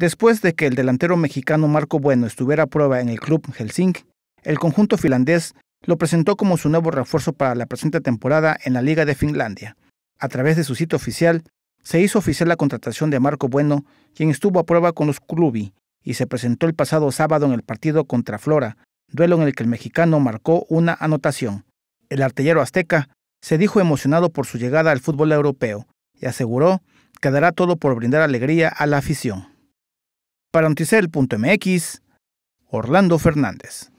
Después de que el delantero mexicano Marco Bueno estuviera a prueba en el club Helsinki, el conjunto finlandés lo presentó como su nuevo refuerzo para la presente temporada en la Liga de Finlandia. A través de su sitio oficial, se hizo oficial la contratación de Marco Bueno, quien estuvo a prueba con los Klubi y se presentó el pasado sábado en el partido contra Flora, duelo en el que el mexicano marcó una anotación. El artillero azteca se dijo emocionado por su llegada al fútbol europeo y aseguró que dará todo por brindar alegría a la afición. Para Anticel.mx, Orlando Fernández.